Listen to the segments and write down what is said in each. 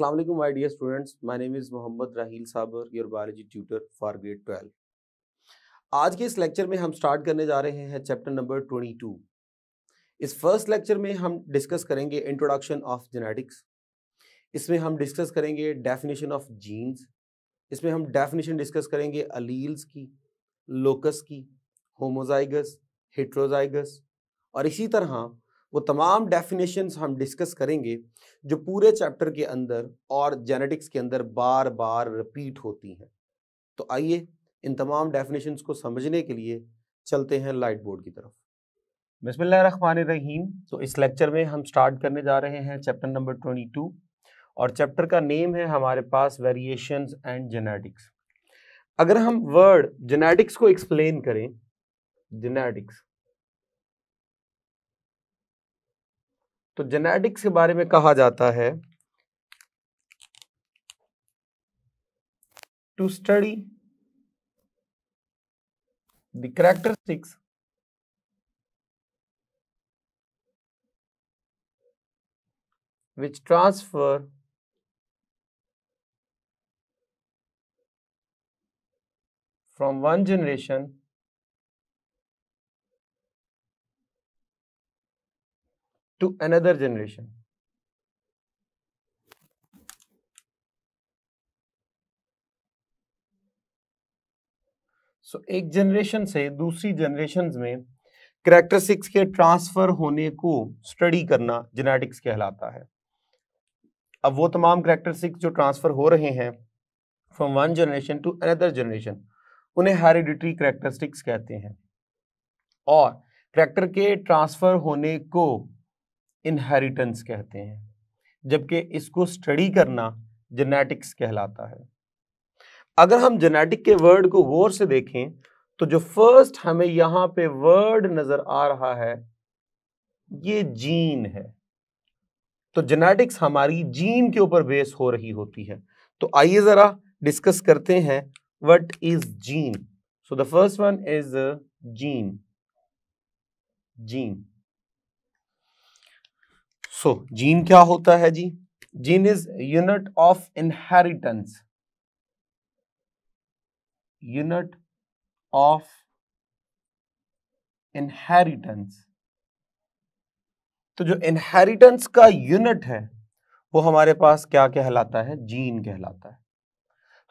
अस्सलाम वालेकुम my dear students my name is Mohammad Raheel Sabir your biology tutor for grade twelve आज के इस लेक्चर में हम स्टार्ट करने जा रहे हैं चैप्टर नंबर ट्वेंटी टू इस फर्स्ट लेक्चर में हम डिस्कस करेंगे इंट्रोडक्शन ऑफ जेनेटिक्स इसमें हम डिस्कस करेंगे डेफिनेशन ऑफ जीन्स इसमें हम डेफिनेशन डिस्कस करेंगे अलील्स की लोकस की होमोजाइगस हिट्रोजाइगस और इसी तरह वो तमाम डेफिनेशंस हम डिस्कस करेंगे जो पूरे चैप्टर के अंदर और जेनेटिक्स के अंदर बार बार रिपीट होती हैं तो आइए इन तमाम डेफिनेशंस को समझने के लिए चलते हैं लाइट बोर्ड की तरफ रहीम तो इस लेक्चर में हम स्टार्ट करने जा रहे हैं चैप्टर नंबर ट्वेंटी टू और चैप्टर का नेम है हमारे पास वेरिएशन एंड जेनेटिक्स अगर हम वर्ड जेनेटिक्स को एक्सप्लेन करें जेनेटिक्स तो जेनेटिक्स के बारे में कहा जाता है to study the characteristics which transfer from one generation to another generation. So so, एक जनरेशन से दूसरी जनरेशन में करेक्टरिस्टिक्स के ट्रांसफर होने को स्टडी करना जेनेटिक्स कहलाता है अब वो तमाम करेक्टरिस्टिक्स जो ट्रांसफर हो रहे हैं from one generation to another generation उन्हें हेरिडिटरी करेक्टरिस्टिक्स कहते हैं और करेक्टर के ट्रांसफर होने को इनहेरिटेंस कहते हैं जबकि इसको स्टडी करना जेनेटिक्स कहलाता है अगर हम जेनेटिक के वर्ड को गौर से देखें तो जो फर्स्ट हमें यहां पे वर्ड नज़र आ रहा है ये जीन है तो जेनेटिक्स हमारी जीन के ऊपर बेस हो रही होती है तो आइए ज़रा डिस्कस करते हैं what is gene so the first one is gene gene so so, gene क्या होता है जी gene is unit of inheritance unit of inheritance तो जो इनहेरिटेंस का यूनिट है वो हमारे पास क्या कहलाता है जीन कहलाता है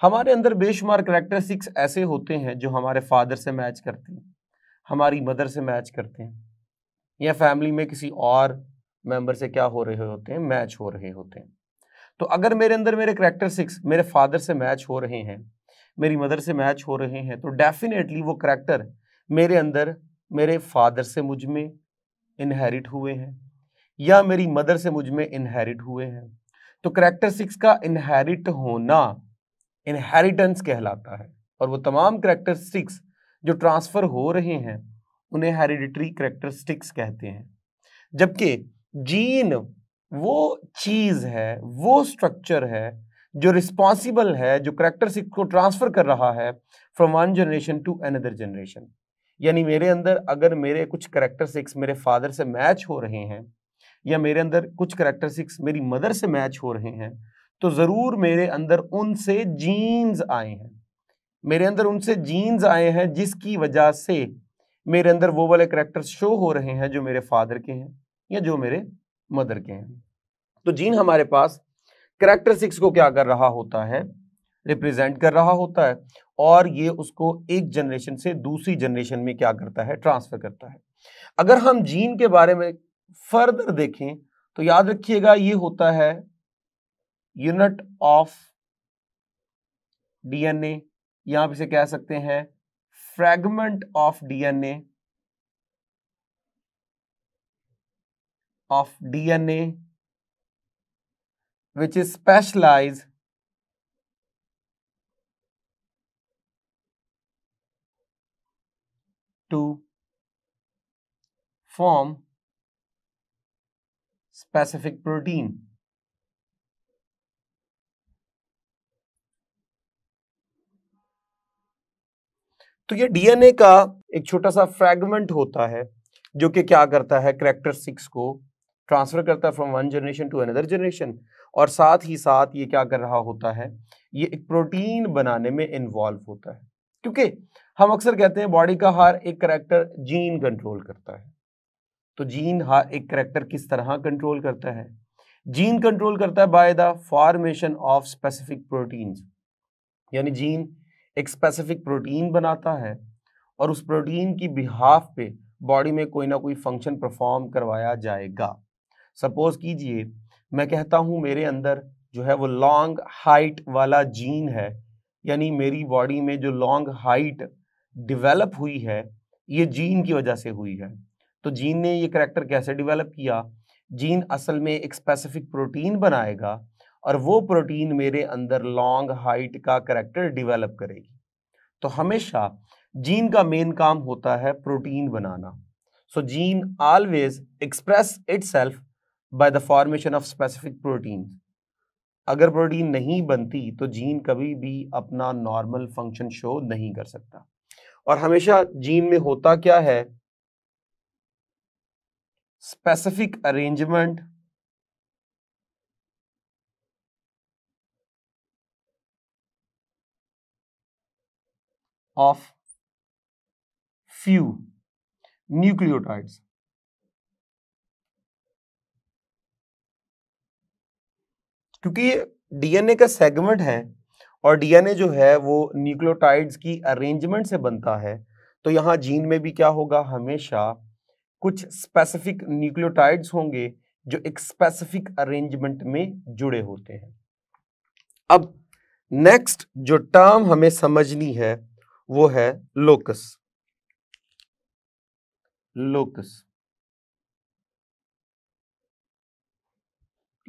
हमारे अंदर बेशुमार करेक्टरिस्टिक्स ऐसे होते हैं जो हमारे फादर से मैच करते हैं हमारी मदर से मैच करते हैं या फैमिली में किसी और मेंबर से क्या हो रहे होते हैं मैच हो रहे होते हैं तो अगर मेरे अंदर मेरे करैक्टर सिक्स मेरे फादर से मैच हो रहे हैं मेरी मदर से मैच हो रहे हैं तो डेफिनेटली वो करैक्टर मेरे अंदर मेरे फादर से मुझ में इनहेरिट हुए हैं या मेरी मदर से मुझ में इनहेरिट हुए हैं तो करैक्टर सिक्स का इनहेरिट होना इनहेरिटेंस कहलाता है और वो तमाम करैक्टर सिक्स जो ट्रांसफ़र हो रहे हैं उन्हें हेरिडिटरी करेक्टरिस्टिक्स कहते हैं जबकि जीन वो चीज है वो स्ट्रक्चर है जो रिस्पॉन्सिबल है जो करेक्टर को ट्रांसफर कर रहा है from one generation to another generation यानी मेरे अंदर अगर मेरे कुछ सिक्स मेरे फादर से मैच हो रहे हैं या मेरे अंदर कुछ करेक्टर सिक्स मेरी मदर से मैच हो रहे हैं तो ज़रूर मेरे अंदर उनसे जीन्स आए हैं मेरे अंदर उनसे जीन्स आए हैं जिसकी वजह से मेरे अंदर वो वाले करेक्टर्स शो हो रहे हैं जो मेरे फादर के हैं या जो मेरे मदर के हैं तो जीन हमारे पास करेक्टर सिक्स को क्या कर रहा होता है रिप्रेजेंट कर रहा होता है और ये उसको एक जनरेशन से दूसरी जनरेशन में क्या करता है ट्रांसफर करता है अगर हम जीन के बारे में फर्दर देखें तो याद रखिएगा ये होता है यूनिट ऑफ डीएनए यहां पर इसे कह सकते हैं fragment of DNA of DNA which is specialized to form specific protein. तो ये डीएनए का एक छोटा सा फ्रैगमेंट होता है जो कि क्या करता है करेक्टर सिक्स को ट्रांसफ़र करता है from one generation to another generation और साथ ही साथ ये क्या कर रहा होता है ये एक प्रोटीन बनाने में इन्वॉल्व होता है क्योंकि हम अक्सर कहते हैं बॉडी का हर एक करेक्टर जीन कंट्रोल करता है तो जीन हर एक करेक्टर किस तरह कंट्रोल करता है जीन कंट्रोल करता है by the formation of specific protein यानी जीन एक स्पेसिफिक प्रोटीन बनाता है और उस प्रोटीन की बिहाफ पे बॉडी में कोई ना कोई फंक्शन परफॉर्म करवाया जाएगा सपोज कीजिए मैं कहता हूँ मेरे अंदर जो है वो लॉन्ग हाइट वाला जीन है यानी मेरी बॉडी में जो लॉन्ग हाइट डिवेलप हुई है ये जीन की वजह से हुई है तो जीन ने ये करेक्टर कैसे डिवेलप किया जीन असल में एक स्पेसिफिक प्रोटीन बनाएगा और वो प्रोटीन मेरे अंदर लॉन्ग हाइट का करेक्टर डिवेलप करेगी तो हमेशा जीन का मेन काम होता है प्रोटीन बनाना so gene always express itself by the formation of specific protein अगर प्रोटीन नहीं बनती तो जीन कभी भी अपना नॉर्मल फंक्शन शो नहीं कर सकता और हमेशा जीन में होता क्या है specific arrangement of few nucleotides क्योंकि डीएनए का सेगमेंट है और डीएनए जो है वो न्यूक्लियोटाइड्स की अरेंजमेंट से बनता है तो यहाँ जीन में भी क्या होगा हमेशा कुछ स्पेसिफिक न्यूक्लियोटाइड्स होंगे जो एक स्पेसिफिक अरेंजमेंट में जुड़े होते हैं अब नेक्स्ट जो टर्म हमें समझनी है वो है लोकस लोकस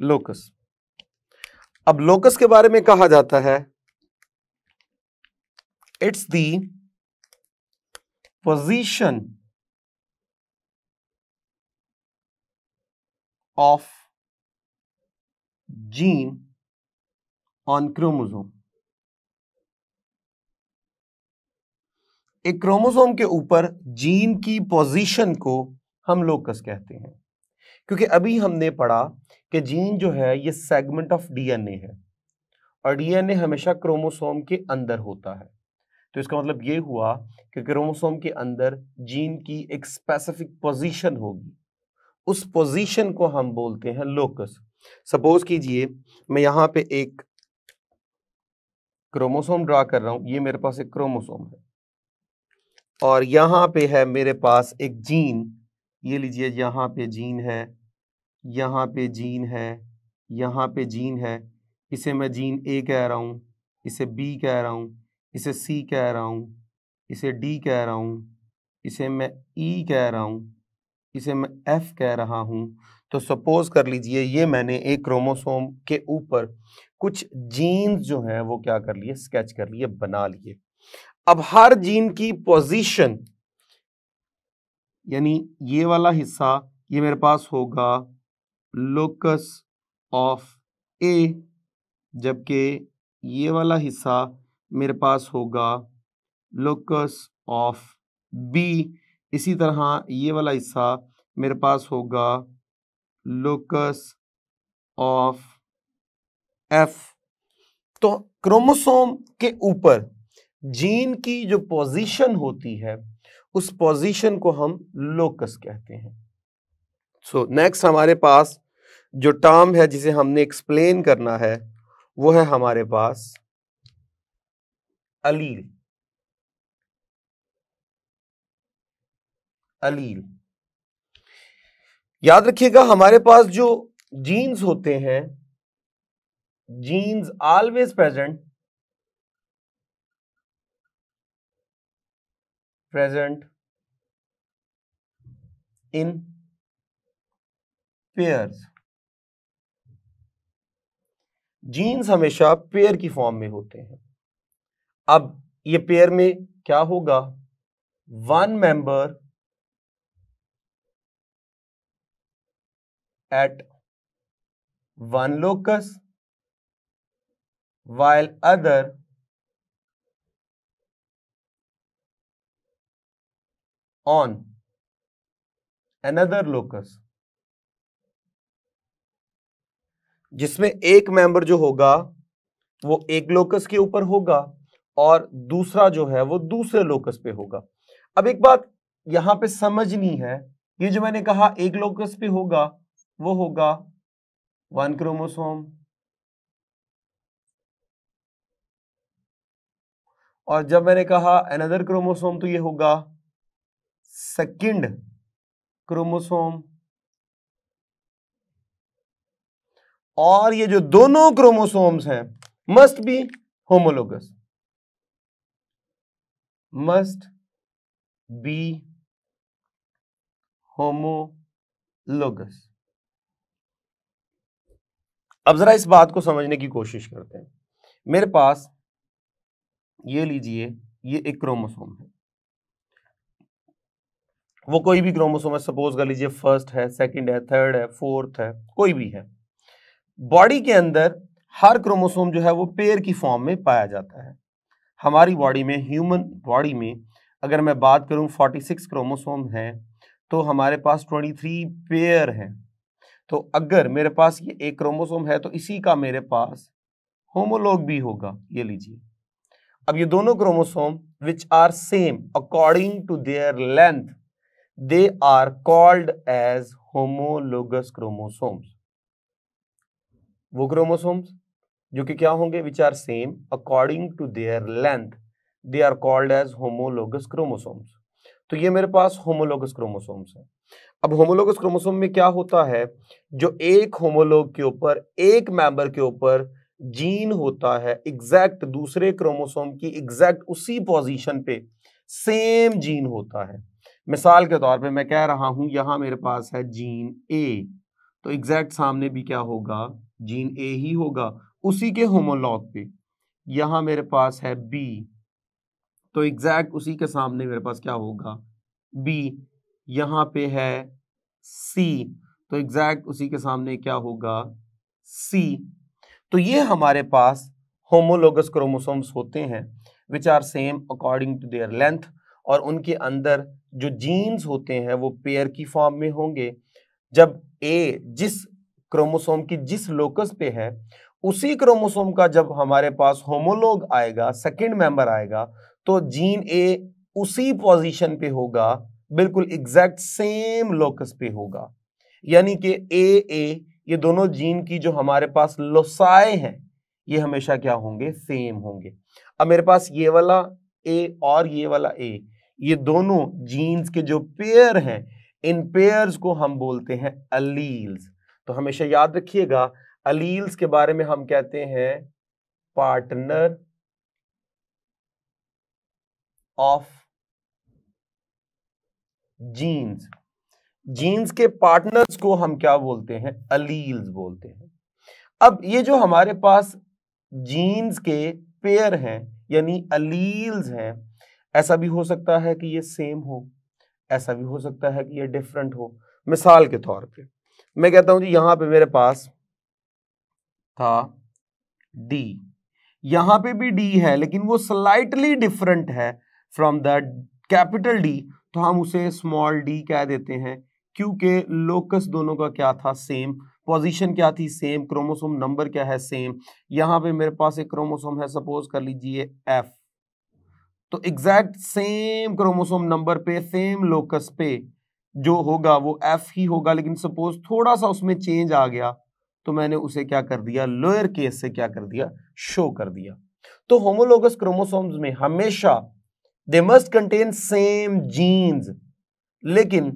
लोकस अब लोकस के बारे में कहा जाता है it's the position of gene on chromosome एक क्रोमोसोम के ऊपर जीन की पोजीशन को हम लोकस कहते हैं क्योंकि अभी हमने पढ़ा कि जीन जो है ये सेगमेंट ऑफ डीएनए है और डीएनए हमेशा क्रोमोसोम के अंदर होता है तो इसका मतलब ये हुआ कि क्रोमोसोम के अंदर जीन की एक स्पेसिफिक पोजीशन होगी उस पोजीशन को हम बोलते हैं लोकस सपोज कीजिए मैं यहां पे एक क्रोमोसोम ड्रा कर रहा हूँ ये मेरे पास एक क्रोमोसोम है और यहाँ पे है मेरे पास एक जीन ये लीजिए यहां पे जीन है यहाँ पे जीन है यहाँ पे जीन है इसे मैं जीन ए कह रहा हूँ इसे बी कह रहा हूँ इसे सी कह रहा हूँ इसे डी कह रहा हूँ इसे मैं ई e कह रहा हूँ इसे मैं एफ कह रहा हूँ तो सपोज कर लीजिए ये मैंने एक क्रोमोसोम के ऊपर कुछ जीन्स जो हैं वो क्या कर लिए स्केच कर लिए बना लिए अब हर जीन की पोजीशन यानी ये वाला हिस्सा ये मेरे पास होगा लोकस ऑफ ए जबकि ये वाला हिस्सा मेरे पास होगा लोकस ऑफ बी इसी तरह ये वाला हिस्सा मेरे पास होगा लोकस ऑफ एफ तो क्रोमोसोम के ऊपर जीन की जो पोजीशन होती है उस पोजीशन को हम लोकस कहते हैं सो so, नेक्स्ट हमारे पास जो टर्म है जिसे हमने एक्सप्लेन करना है वो है हमारे पास अलील अलील याद रखिएगा हमारे पास जो जीन्स होते हैं genes always present present in pairs genes हमेशा पेयर की फॉर्म में होते हैं अब ये पेयर में क्या होगा one member at one locus while other on another locus जिसमें एक मेंबर जो होगा वो एक लोकस के ऊपर होगा और दूसरा जो है वो दूसरे लोकस पे होगा अब एक बात यहां पे समझनी है ये जो मैंने कहा एक लोकस पे होगा वो होगा वन क्रोमोसोम और जब मैंने कहा अनदर क्रोमोसोम तो ये होगा सेकंड क्रोमोसोम और ये जो दोनों क्रोमोसोम्स हैं must be homologous must be homologous अब जरा इस बात को समझने की कोशिश करते हैं मेरे पास ये लीजिए ये एक क्रोमोसोम है वो कोई भी क्रोमोसोम है सपोज कर लीजिए फर्स्ट है सेकंड है थर्ड है फोर्थ है कोई भी है बॉडी के अंदर हर क्रोमोसोम जो है वो पेयर की फॉर्म में पाया जाता है हमारी बॉडी में ह्यूमन बॉडी में अगर मैं बात करूं 46 क्रोमोसोम हैं तो हमारे पास 23 पेयर हैं तो अगर मेरे पास ये एक क्रोमोसोम है तो इसी का मेरे पास होमोलोग भी होगा ये लीजिए अब ये दोनों chromosome which are same according to their length they are called as homologous chromosomes वो क्रोमोसोम्स जो कि क्या होंगे which are same according to their length they are called as homologous chromosomes तो ये मेरे पास होमोलोगस क्रोमोसोम्स है अब होमोलोगस क्रोमोसोम में क्या होता है जो एक होमोलोग के ऊपर एक मेंबर के ऊपर जीन होता है एग्जैक्ट दूसरे क्रोमोसोम की एग्जैक्ट उसी पोजीशन पे सेम जीन होता है मिसाल के तौर पे मैं कह रहा हूं यहां मेरे पास है जीन ए तो एग्जैक्ट सामने भी क्या होगा जीन ए ही होगा उसी के होमोलॉग पे यहां मेरे पास है बी तो एग्जैक्ट उसी के सामने मेरे पास क्या होगा बी यहाँ पे है सी तो एग्जैक्ट उसी के सामने क्या होगा सी तो ये हमारे पास होमोलोगस क्रोमोसोम्स होते हैं which are same according to their length और उनके अंदर जो जीन्स होते हैं वो पेयर की फॉर्म में होंगे जब ए जिस क्रोमोसोम की जिस लोकस पे है उसी क्रोमोसोम का जब हमारे पास होमोलोग आएगा सेकंड मेंबर आएगा तो जीन ए उसी पोजीशन पे होगा बिल्कुल एग्जैक्ट सेम लोकस पे होगा यानी कि ए ए ये दोनों जीन की जो हमारे पास लोसाए हैं ये हमेशा क्या होंगे सेम होंगे अब मेरे पास ये वाला ए और ये वाला ए ये दोनों जीन्स के जो पेयर हैं इन पेयर्स को हम बोलते हैं अलील्स तो हमेशा याद रखिएगा अलील्स के बारे में हम कहते हैं पार्टनर ऑफ जीन्स जीन्स के पार्टनर्स को हम क्या बोलते हैं अलील्स बोलते हैं अब ये जो हमारे पास जीन्स के पेयर हैं यानी अलील्स हैं ऐसा भी हो सकता है कि ये सेम हो ऐसा भी हो सकता है कि ये डिफरेंट हो मिसाल के तौर पे मैं कहता हूं जी यहां पे मेरे पास था डी यहां पे भी डी है लेकिन वो स्लाइटली डिफरेंट है फ्रॉम द कैपिटल डी तो हम उसे स्मॉल डी कह देते हैं क्योंकि लोकस दोनों का क्या था सेम पोजीशन क्या थी सेम क्रोमोसोम नंबर क्या है सेम यहां पे मेरे पास एक क्रोमोसोम है सपोज कर लीजिए एफ तो एग्जैक्ट सेम क्रोमोसोम नंबर पे सेम लोकस पे जो होगा वो एफ ही होगा लेकिन सपोज थोड़ा सा उसमें चेंज आ गया तो मैंने उसे क्या कर दिया लोअर केस से क्या कर दिया शो कर दिया तो होमोलोगस क्रोमोसोम्स में हमेशा they must contain same genes लेकिन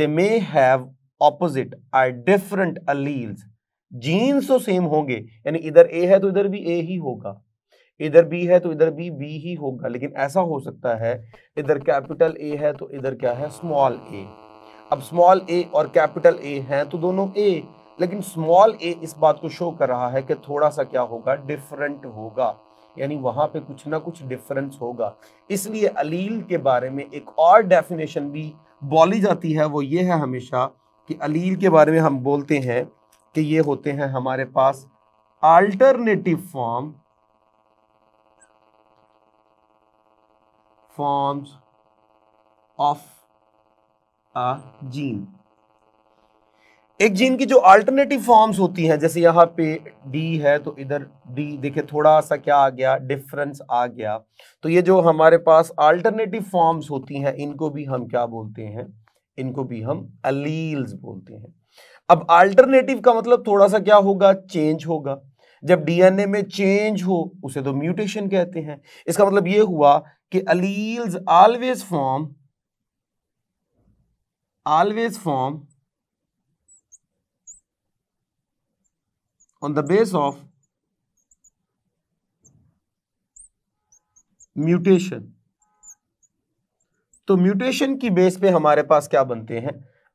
they may have opposite or different alleles genes तो सेम होंगे यानी इधर ए है तो इधर भी ए ही होगा इधर बी है तो इधर बी बी ही होगा लेकिन ऐसा हो सकता है इधर कैपिटल ए है तो इधर क्या है स्मॉल ए अब स्मॉल ए और कैपिटल ए हैं तो दोनों ए लेकिन स्मॉल ए इस बात को शो कर रहा है कि थोड़ा सा क्या होगा डिफरेंट होगा यानी वहाँ पे कुछ ना कुछ डिफरेंस होगा इसलिए अलील के बारे में एक और डेफिनेशन भी बोली जाती है वो ये है हमेशा कि अलील के बारे में हम बोलते हैं कि ये होते हैं हमारे पास alternative form forms of a gene एक जीन की जो अल्टरनेटिव फॉर्म्स होती हैं जैसे यहाँ पे डी है तो इधर डी देखिए थोड़ा सा क्या आ गया डिफरेंस आ गया तो ये जो हमारे पास अल्टरनेटिव फॉर्म्स होती हैं इनको भी हम क्या बोलते हैं इनको भी हम अलील्स बोलते हैं अब अल्टरनेटिव का मतलब थोड़ा सा क्या होगा चेंज होगा जब डीएनए में चेंज हो उसे तो म्यूटेशन कहते हैं इसका मतलब यह हुआ कि alleles always form always form on the base of mutation तो म्यूटेशन की बेस पे हमारे पास क्या बनते हैं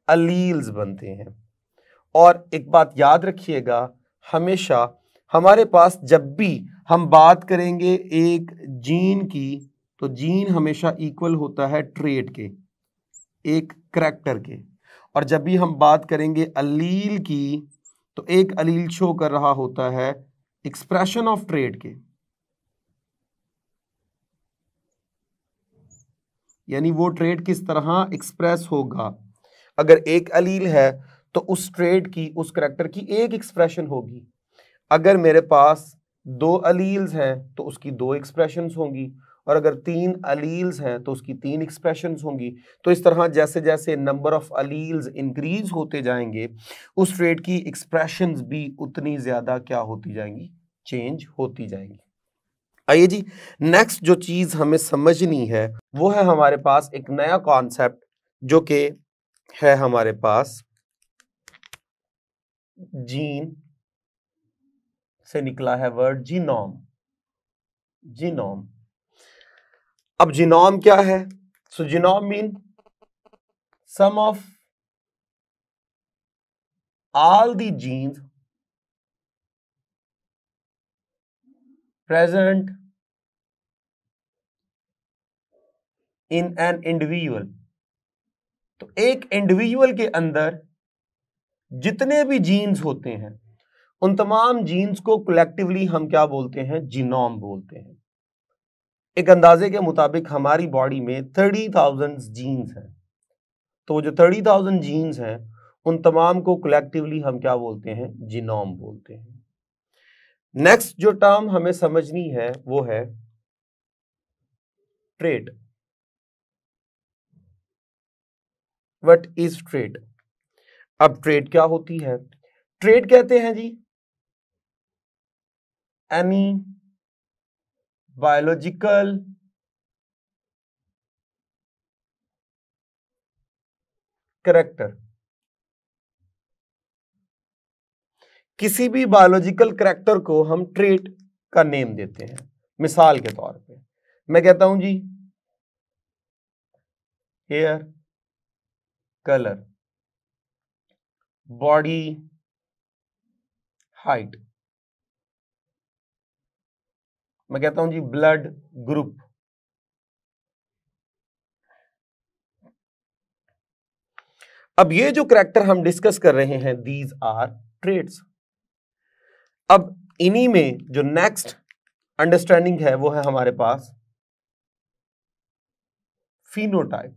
अलील्स बनते हैं और एक बात याद रखिएगा हमेशा हमारे पास जब भी हम बात करेंगे एक जीन की तो जीन हमेशा इक्वल होता है ट्रेड के एक करैक्टर के और जब भी हम बात करेंगे अलील की तो एक अलील शो कर रहा होता है एक्सप्रेशन ऑफ ट्रेड के यानी वो ट्रेड किस तरह एक्सप्रेस होगा अगर एक अलील है तो उस ट्रेड की उस करैक्टर की एक एक्सप्रेशन होगी अगर मेरे पास दो अलील्स हैं तो उसकी दो एक्सप्रेशंस होंगी और अगर तीन अलील्स हैं तो उसकी तीन एक्सप्रेशंस होंगी तो इस तरह जैसे जैसे नंबर ऑफ अलील्स इंक्रीज होते जाएंगे उस ट्रेड की एक्सप्रेशंस भी उतनी ज़्यादा क्या होती जाएंगी चेंज होती जाएंगी आइए जी नेक्स्ट जो चीज़ हमें समझनी है वो है हमारे पास एक नया कॉन्सेप्ट जो कि है हमारे पास जीन से निकला है वर्ड जीनोम जीनोम अब जीनोम क्या है so genome mean sum of all the genes present in an individual तो एक इंडिविजुअल के अंदर जितने भी जीन्स होते हैं उन तमाम जीन्स को कलेक्टिवली हम क्या बोलते हैं जीनोम बोलते हैं एक अंदाजे के मुताबिक हमारी बॉडी में थर्टी थाउजेंड जीन्स हैं तो जो थर्टी थाउजेंड जीन्स हैं उन तमाम को कलेक्टिवली हम क्या बोलते हैं जीनोम बोलते हैं नेक्स्ट जो टर्म हमें समझनी है वो है ट्रेड वट इज ट्रेड अब ट्रेड क्या होती है ट्रेड कहते हैं जी any biological करेक्टर किसी भी बायोलॉजिकल करेक्टर को हम ट्रेट का नेम देते हैं मिसाल के तौर पे मैं कहता हूं जी हेयर कलर बॉडी हाइट मैं कहता हूं जी ब्लड ग्रुप अब ये जो करेक्टर हम डिस्कस कर रहे हैं दीज आर ट्रेड्स अब इन्हीं में जो नेक्स्ट अंडरस्टैंडिंग है वो है हमारे पास phenotype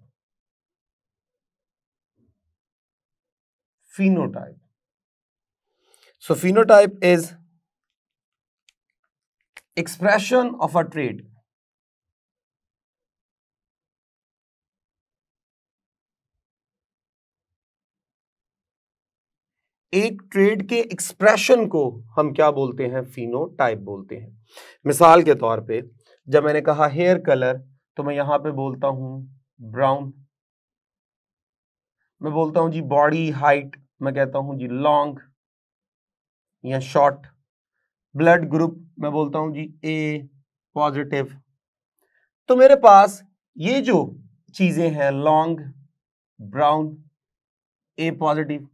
phenotype so phenotype is expression of a trade एक ट्रेड के एक्सप्रेशन को हम क्या बोलते हैं फिनो टाइप बोलते हैं मिसाल के तौर पे जब मैंने कहा हेयर कलर तो मैं यहां पे बोलता हूं ब्राउन मैं बोलता हूं जी बॉडी हाइट मैं कहता हूं जी लॉन्ग या शॉर्ट ब्लड ग्रुप मैं बोलता हूं जी ए पॉजिटिव तो मेरे पास ये जो चीजें हैं long brown A positive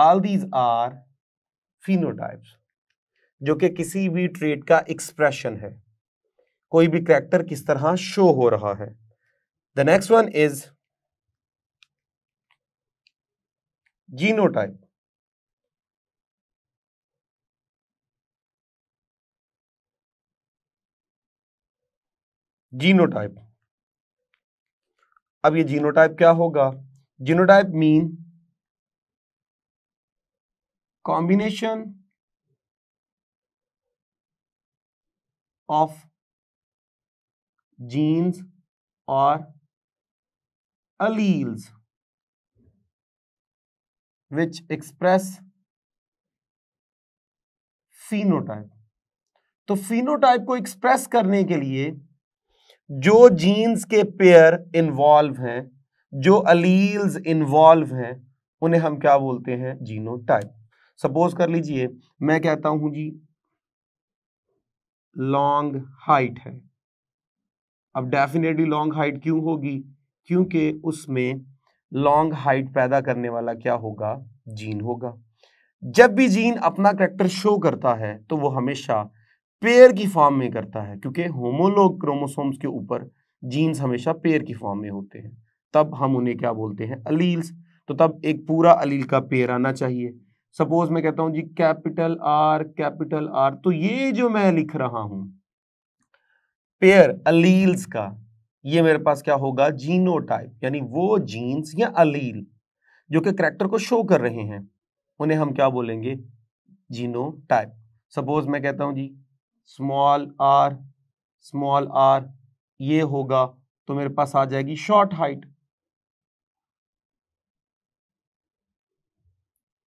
all these are phenotypes जो कि किसी भी ट्रेट का एक्सप्रेशन है कोई भी करेक्टर किस तरह शो हो रहा है the next one is genotype genotype अब ये जीनोटाइप क्या होगा genotype mean combination of genes और अलील्स विच एक्सप्रेस phenotype तो phenotype को एक्सप्रेस करने के लिए जो जीन्स के पेयर इन्वॉल्व हैं जो अलील्स इन्वॉल्व हैं उन्हें हम क्या बोलते हैं टाइप सपोज कर लीजिए मैं कहता हूं जी लॉन्ग हाइट है अब डेफिनेटली लॉन्ग हाइट क्यों होगी क्योंकि उसमें लॉन्ग हाइट पैदा करने वाला क्या होगा जीन होगा जब भी जीन अपना करेक्टर शो करता है तो वो हमेशा पेयर की फॉर्म में करता है क्योंकि होमोलोग क्रोमोसोम्स के ऊपर जीन्स हमेशा पेयर की फॉर्म में होते हैं तब हम उन्हें क्या बोलते हैं अलील्स तो तब एक पूरा अलील का पेयर आना चाहिए सपोज मैं कहता हूं जी कैपिटल आर कैपिटल आर तो ये जो मैं लिख रहा हूं पेयर अलील्स का ये मेरे पास क्या होगा जीनोटाइप यानी वो जीन्स या अलील जो कि करेक्टर को शो कर रहे हैं उन्हें हम क्या बोलेंगे जीनोटाइप सपोज मैं कहता हूं जी स्मॉल आर स्मॉल आर ये होगा तो मेरे पास आ जाएगी शॉर्ट हाइट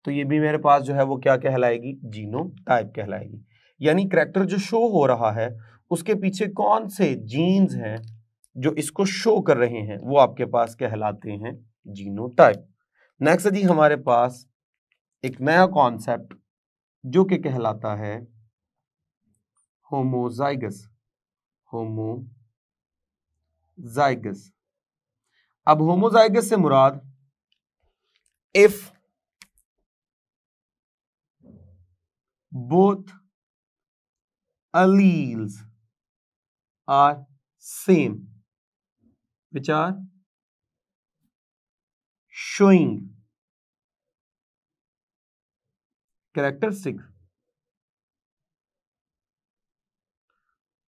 तो ये भी मेरे पास जो है वो क्या कहलाएगी जीनोम टाइप कहलाएगी यानी करेक्टर जो शो हो रहा है उसके पीछे कौन से जीन्स हैं जो इसको शो कर रहे हैं वो आपके पास कहलाते हैं जीनो टाइप नेक्स्ट जी हमारे पास एक नया कॉन्सेप्ट जो कि कहलाता है होमोजाइगस होमो जाइगस अब होमोजाइगस से मुराद if both alleles are same विचार शोइंग करेक्टरिस्टिक्स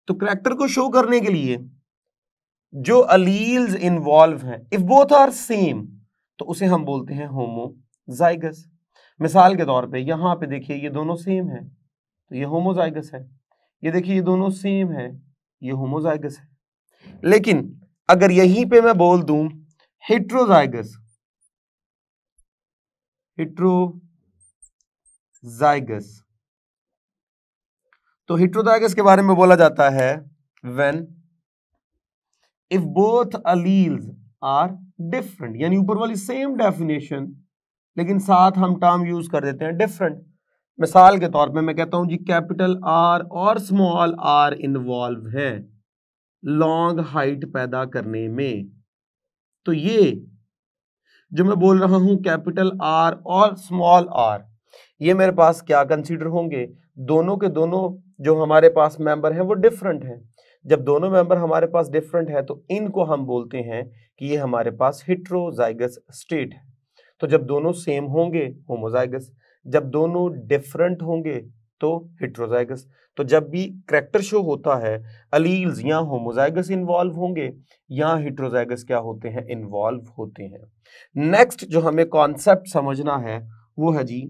तो करेक्टर को शो करने के लिए जो अलील्स इन्वॉल्व हैं इफ बोथ आर सेम तो उसे हम बोलते हैं होमोजाइगस मिसाल के तौर पे यहां पे देखिए ये दोनों सेम है तो ये होमोजाइगस है ये देखिए ये दोनों सेम है ये होमोजाइगस है लेकिन अगर यहीं पे मैं बोल दू हिट्रोजाइगस हिट्रोजाइगस तो हिट्रोजाइगस के बारे में बोला जाता है when if both alleles are different यानी ऊपर वाली सेम डेफिनेशन लेकिन साथ हम टर्म यूज कर देते हैं डिफरेंट मिसाल के तौर पे मैं कहता हूं जी कैपिटल आर और स्मॉल आर इन्वॉल्व है लॉन्ग हाइट पैदा करने में तो ये जो मैं बोल रहा हूं कैपिटल आर और स्मॉल आर ये मेरे पास क्या कंसीडर होंगे दोनों के दोनों जो हमारे पास मेंबर हैं वो डिफरेंट हैं जब दोनों मेंबर हमारे पास डिफरेंट है तो इनको हम बोलते हैं कि ये हमारे पास हिट्रोजाइगस स्टेट है तो जब दोनों सेम होंगे होमोजाइगस जब दोनों डिफरेंट होंगे तो हिट्रोजाइगस तो जब भी करेक्टर शो होता है अलील्स या होमोजाइगस इन्वॉल्व होंगे या हिट्रोजाइगस क्या होते हैं इन्वॉल्व होते हैं नेक्स्ट जो हमें कॉन्सेप्ट समझना है वो है जी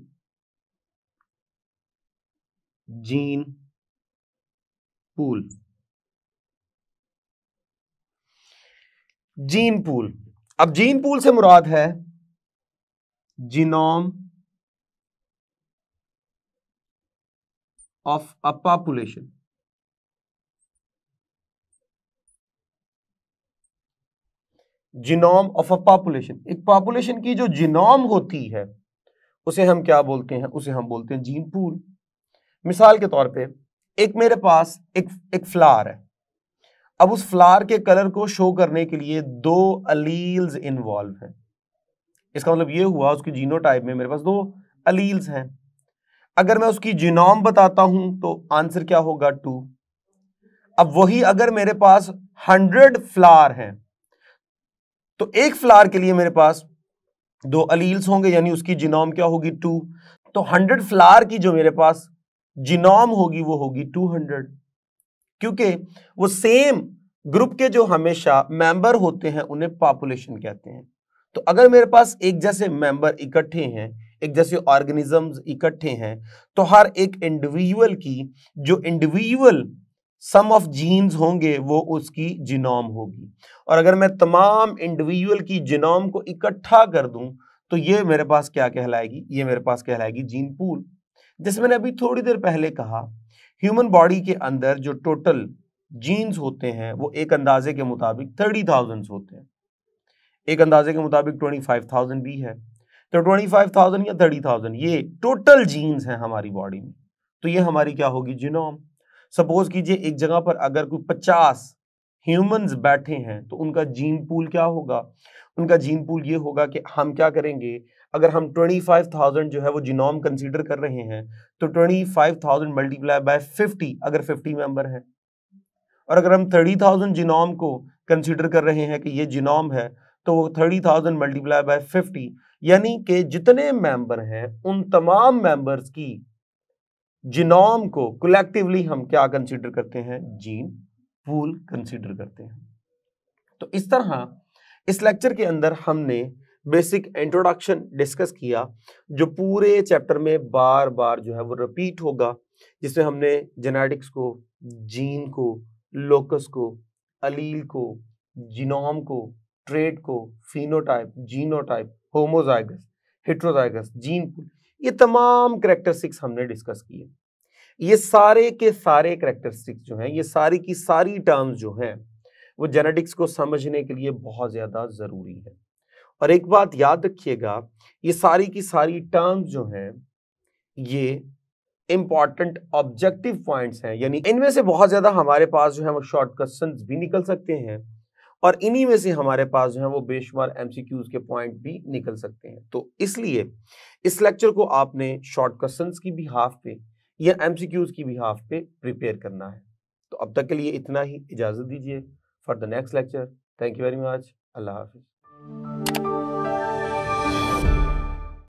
जीन पूल जीन पूल अब जीन पूल से मुराद है genome of a population genome of a population एक पॉपुलेशन की जो जीनोम होती है उसे हम क्या बोलते हैं उसे हम बोलते हैं जीन पूल मिसाल के तौर पे एक मेरे पास एक एक फ्लार है अब उस फ्लार के कलर को शो करने के लिए दो अलील्स इन्वॉल्व हैं इसका मतलब ये हुआ उसकी जीनोटाइप में मेरे पास दो अलील्स हैं अगर मैं उसकी जीनोम बताता हूं तो आंसर क्या होगा टू अब वही अगर मेरे पास हंड्रेड फ्लार हैं तो एक फ्लार के लिए मेरे पास दो अलील्स होंगे यानी उसकी जीनोम क्या होगी टू तो हंड्रेड फ्लार की जो मेरे पास जिनोम होगी वो होगी 200 क्योंकि वो सेम ग्रुप के जो हमेशा मेंबर होते हैं उन्हें पॉपुलेशन कहते हैं तो अगर मेरे पास एक जैसे मेंबर इकट्ठे हैं एक जैसे ऑर्गेनिजम्स इकट्ठे हैं तो हर एक इंडिविजुअल की जो इंडिविजुअल सम ऑफ जीन्स होंगे वो उसकी जिनोम होगी और अगर मैं तमाम इंडिविजुअल की जिनोम को इकट्ठा कर दूं तो ये मेरे पास क्या कहलाएगी ये मेरे पास कहलाएगी जीन पूल जैसे मैंने अभी थोड़ी देर पहले कहा ह्यूमन बॉडी के अंदर जो टोटल जीन्स होते हैं वो एक अंदाजे के मुताबिक थर्टी थाउजेंड होते हैं एक अंदाजे के मुताबिक ट्वेंटी फाइव थाउजेंड भी है तो ट्वेंटी फाइव थाउजेंड या थर्टी थाउजेंड ये टोटल जीन्स हैं हमारी बॉडी में तो ये हमारी क्या होगी जिनोम सपोज कीजिए एक जगह पर अगर कोई पचास ह्यूमंस बैठे हैं तो उनका जीन पूल क्या होगा उनका जीन पूल ये होगा कि हम क्या करेंगे अगर हम 25,000 जो है वो जीनोम कंसीडर कर रहे हैं तो 25,000 मल्टीप्लाई बाय 50 अगर 50 मेंबर है और अगर हम 30,000 जीनोम को कंसीडर कर रहे हैं कि ये जीनोम है तो वो 30,000 मल्टीप्लाई बाय 50 यानी कि जितने मेंबर हैं उन तमाम मेंबर्स की जीनोम को कलेक्टिवली हम क्या कंसिडर करते हैं जीन पूल कंसिडर करते हैं तो इस तरह इस लेक्चर के अंदर हमने बेसिक इंट्रोडक्शन डिस्कस किया जो पूरे चैप्टर में बार बार जो है वो रिपीट होगा जिसमें हमने जेनेटिक्स को जीन को लोकस को अलील को जीनोम को ट्रेड को phenotype genotype homozygous heterozygous gene pool ये तमाम करेक्टरिस्टिक्स हमने डिस्कस किए ये सारे के सारे करेक्टरिस्टिक्स जो हैं ये सारी की सारी टर्म्स जो हैं वो जेनेटिक्स को समझने के लिए बहुत ज़्यादा ज़रूरी है और एक बात याद रखिएगा ये सारी की सारी टर्म्स जो हैं ये इंपॉर्टेंट ऑब्जेक्टिव पॉइंट्स हैं यानी इनमें से बहुत ज़्यादा हमारे पास जो है वो शॉर्ट क्वेश्चन भी निकल सकते हैं और इन्हीं में से हमारे पास जो है वो बेशुमार एमसीक्यूज के पॉइंट भी निकल सकते हैं तो इसलिए इस लेक्चर को आपने शॉर्ट क्वेश्चन की भी हाफ पे या एमसीक्यूज की भी हाफ पे प्रिपेयर करना है तो अब तक के लिए इतना ही इजाज़त दीजिए for the next lecture thank you very much अल्लाह हाफिज़